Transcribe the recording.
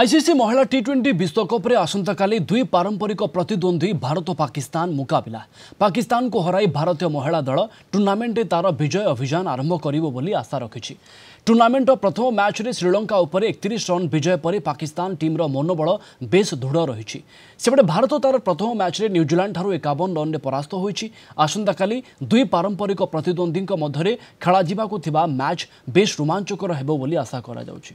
ICC মহিলা T twenty বিশ্বকপে আসন্তকালি দুই পারম্পরিক প্রতিদ্বন্দ্বী ভারত পাকিস্তান মুকাবিলা পাকিস্তানকু হরাই ভারতীয় মহিলা দল টুর্ণামেন্টে তার বিজয় অভিযান আরম্ভ করব বলে আশা রাখি টুর্ণামেন্টর প্রথম ম্যাচরে শ্রীলঙ্কা উপরে একত্রিশ রন বিজয় পরে পাকিস্তান টিম্র মনোবল বেশ দৃঢ় রয়েছে সেপটে ভারত তার প্রথম ম্যাচরে নিউজিল্যান্ড ঠার একাবন রন্রে পরাস্ত হয়েছে আসন্তকালি দুই পারম্পরিক প্রতিদ্বন্দ্বী মধ্যে খেলা ম্যাচ বেশ রোমাঞ্চকর হব বলে আশা করা যাচ্ছে